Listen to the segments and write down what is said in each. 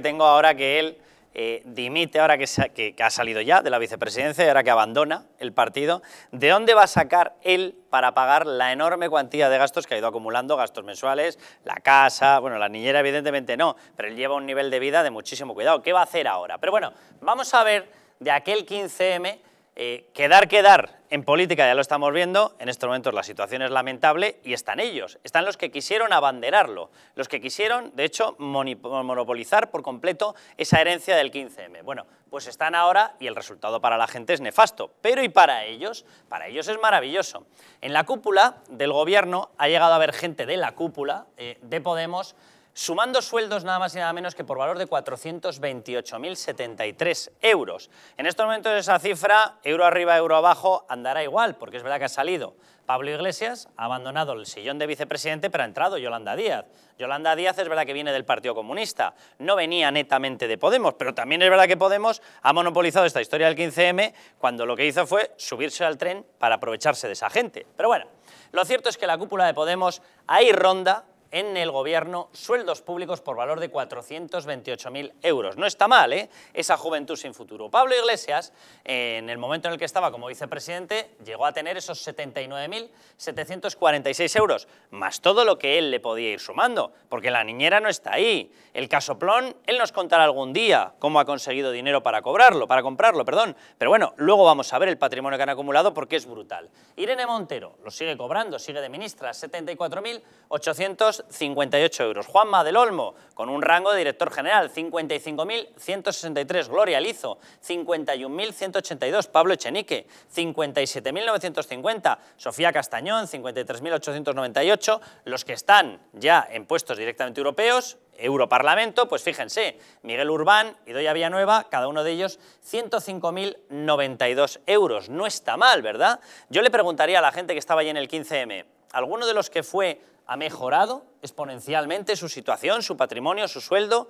Tengo ahora que él eh, dimite, ahora que, que, que, ha salido ya de la vicepresidencia y ahora que abandona el partido, ¿de dónde va a sacar él para pagar la enorme cuantía de gastos que ha ido acumulando, gastos mensuales, la casa, bueno, la niñera evidentemente no, pero él lleva un nivel de vida de muchísimo cuidado. ¿Qué va a hacer ahora? Pero bueno, vamos a ver de aquel 15M eh, quedar, quedar en política, ya lo estamos viendo, en estos momentos la situación es lamentable y están ellos, están los que quisieron abanderarlo, los que quisieron, de hecho, monopolizar por completo esa herencia del 15M. Bueno, pues están ahora y el resultado para la gente es nefasto, pero y para ellos, para ellos es maravilloso. En la cúpula del gobierno ha llegado a haber gente de la cúpula, eh, de Podemos, sumando sueldos nada más y nada menos que por valor de 428.073 euros. En estos momentos esa cifra, euro arriba, euro abajo, andará igual, porque es verdad que ha salido Pablo Iglesias, ha abandonado el sillón de vicepresidente, pero ha entrado Yolanda Díaz. Yolanda Díaz es verdad que viene del Partido Comunista, no venía netamente de Podemos, pero también es verdad que Podemos ha monopolizado esta historia del 15M cuando lo que hizo fue subirse al tren para aprovecharse de esa gente. Pero bueno, lo cierto es que la cúpula de Podemos ahí ronda en el gobierno sueldos públicos por valor de 428.000 euros. No está mal, ¿eh? Esa juventud sin futuro. Pablo Iglesias, en el momento en el que estaba como vicepresidente, llegó a tener esos 79.746 euros, más todo lo que él le podía ir sumando, porque la niñera no está ahí. El casoplón, él nos contará algún día cómo ha conseguido dinero para cobrarlo, para comprarlo, perdón. Pero bueno, luego vamos a ver el patrimonio que han acumulado porque es brutal. Irene Montero lo sigue cobrando, sigue de ministra, 74.800 58 euros. Juanma del Olmo, con un rango de director general, 55.163. Gloria Lizo, 51.182. Pablo Echenique, 57.950. Sofía Castañón, 53.898. Los que están ya en puestos directamente europeos, Europarlamento, pues fíjense, Miguel Urbán y Doña Villanueva, cada uno de ellos 105.092 euros. No está mal, ¿verdad? Yo le preguntaría a la gente que estaba allí en el 15M, ¿alguno de los que fue ha mejorado exponencialmente su situación, su patrimonio, su sueldo,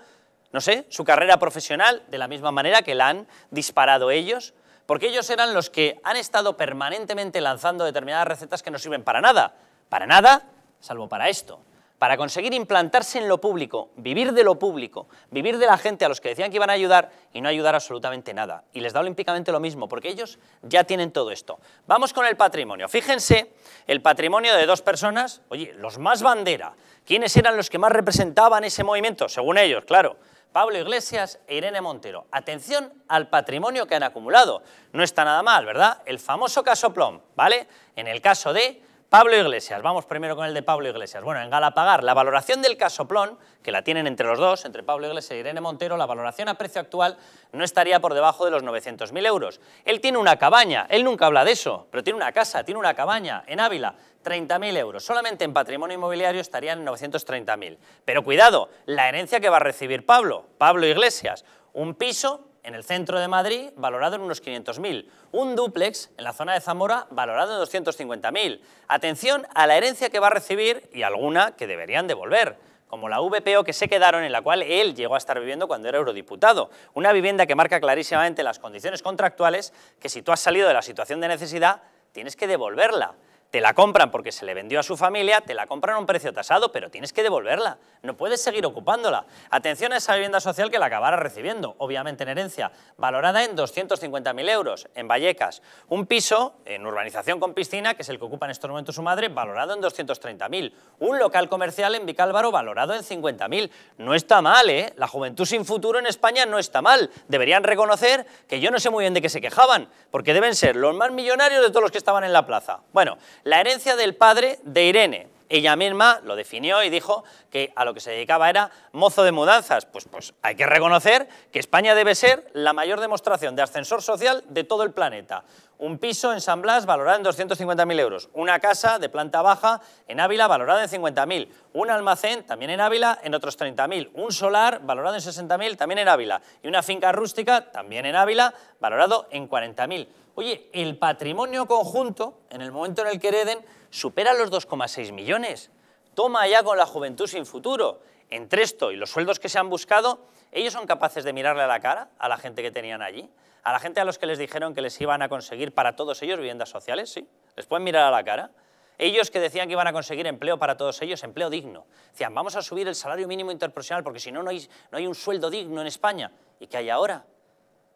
no sé, su carrera profesional, de la misma manera que la han disparado ellos, porque ellos eran los que han estado permanentemente lanzando determinadas recetas que no sirven para nada, para nada, salvo para esto para conseguir implantarse en lo público, vivir de lo público, vivir de la gente a los que decían que iban a ayudar y no ayudar absolutamente nada. Y les da olímpicamente lo mismo, porque ellos ya tienen todo esto. Vamos con el patrimonio. Fíjense, el patrimonio de dos personas, oye, los más bandera. ¿Quiénes eran los que más representaban ese movimiento? Según ellos, claro. Pablo Iglesias e Irene Montero. Atención al patrimonio que han acumulado. No está nada mal, ¿verdad? El famoso caso Plom, ¿vale? En el caso de Pablo Iglesias, vamos primero con el de Pablo Iglesias. Bueno, en Pagar, la valoración del casoplón, que la tienen entre los dos, entre Pablo Iglesias y Irene Montero, la valoración a precio actual no estaría por debajo de los 900.000 euros. Él tiene una cabaña, él nunca habla de eso, pero tiene una casa, tiene una cabaña en Ávila, 30.000 euros. Solamente en patrimonio inmobiliario estarían 930.000. Pero cuidado, la herencia que va a recibir Pablo, Pablo Iglesias, un piso en el centro de Madrid, valorado en unos 500.000. Un dúplex en la zona de Zamora, valorado en 250.000. Atención a la herencia que va a recibir y alguna que deberían devolver como la VPO que se quedaron en la cual él llegó a estar viviendo cuando era eurodiputado. Una vivienda que marca clarísimamente las condiciones contractuales que si tú has salido de la situación de necesidad, tienes que devolverla te la compran porque se le vendió a su familia, te la compran a un precio tasado, pero tienes que devolverla, no puedes seguir ocupándola. Atención a esa vivienda social que la acabarás recibiendo, obviamente en herencia, valorada en 250.000 euros, en Vallecas. Un piso en urbanización con piscina, que es el que ocupa en estos momentos su madre, valorado en 230.000. Un local comercial en Vicálvaro valorado en 50.000. No está mal, ¿eh? La juventud sin futuro en España no está mal. Deberían reconocer que yo no sé muy bien de qué se quejaban, porque deben ser los más millonarios de todos los que estaban en la plaza. Bueno, la herencia del padre de Irene. Ella misma lo definió y dijo que a lo que se dedicaba era mozo de mudanzas. Pues, pues hay que reconocer que España debe ser la mayor demostración de ascensor social de todo el planeta. Un piso en San Blas valorado en 250.000 euros. Una casa de planta baja en Ávila valorada en 50.000. Un almacén también en Ávila en otros 30.000. Un solar valorado en 60.000 también en Ávila. Y una finca rústica también en Ávila valorado en 40.000. Oye, el patrimonio conjunto, en el momento en el que hereden, supera los 2,6 millones. Toma ya con la juventud sin futuro entre esto y los sueldos que se han buscado, ellos son capaces de mirarle a la cara a la gente que tenían allí, a la gente a los que les dijeron que les iban a conseguir para todos ellos viviendas sociales, sí, les pueden mirar a la cara. Ellos que decían que iban a conseguir empleo para todos ellos, empleo digno. Decían, vamos a subir el salario mínimo interprofesional porque si no, no hay, un sueldo digno en España. ¿Y qué hay ahora?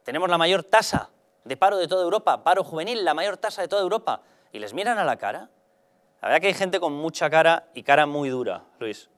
Tenemos la mayor tasa de paro de toda Europa, paro juvenil, la mayor tasa de toda Europa. ¿Y les miran a la cara? La verdad que hay gente con mucha cara y cara muy dura, Luis.